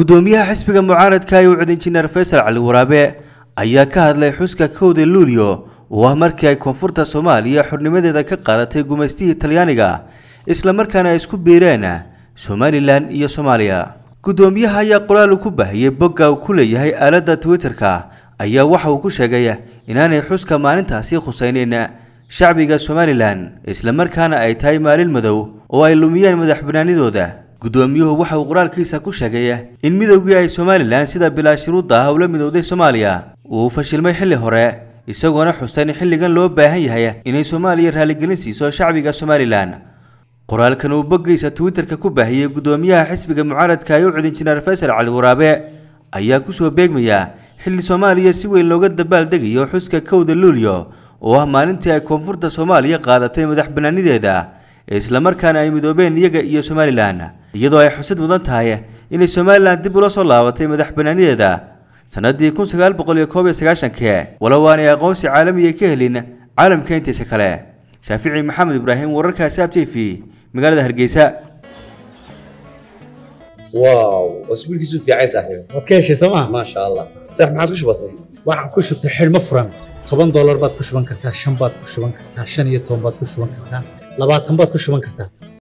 gudoomiyaha xisbiga mucaaradka ee ucud injineer faysal cali waraabe ayaa ka hadlay xuska kowda luulyo oo ah markii ay koonfurta soomaaliya xornimadeeda ka qaadatay gumaystihii talyaaniga isla markaana ay isku biireen somalilan iyo soomaaliya gudoomiyaha ayaa qoraal uu ku baahiyey bogga uu ku leeyahay aaladda twitterka ayaa waxa uu ku sheegay inaanay xuska maalintaasi khusaynin shacbiga somalilan isla markaana ay tahay maalin madow oo ay lumiyeen madax banaanidooda gudoomiyuhu waxa uu qoraalkiisa ku sheegay in midowgii ay somalilan sida bilaa bilaashiruudda ah ula midowday soomaaliya uu fashilmay xilli hore isagoona xusay in xilligan loo baahan yahay inay soomaaliya raaligelin siiso shacbiga somalilan qoraalkan uu boggiisa twitterka ku baahiyey guddoomiyaha xisbiga mucaaradka ee u celin jineer faysal cali waraabe ayaa ku soo beegmaya xilli soomaaliya si weyn looga dabaal degayo xuska kowda luulyo oo ah maalintii ay koonfurta soomaaliya qaadatay madax bannaanideeda ee islamarkaana ay midoobeen iyaga iyo somalilan iyadoo ay xusid mudan tahay inay somalilan dib ula soo laabatay madax banaanideeda sanadii kun sagaal boqol iyo sagaashanke walow aanay aqoonsi caalamiya ka helin caalamka intiisa kale shaafici maxamed ibraahim wararka saab t v magaalada hargeysa furan toban doolar baad ku shuban kartaa shan baad ku shuban kartaa shan iyo toban baad ku shuban kartaa labaatan baad ku shuban kartaa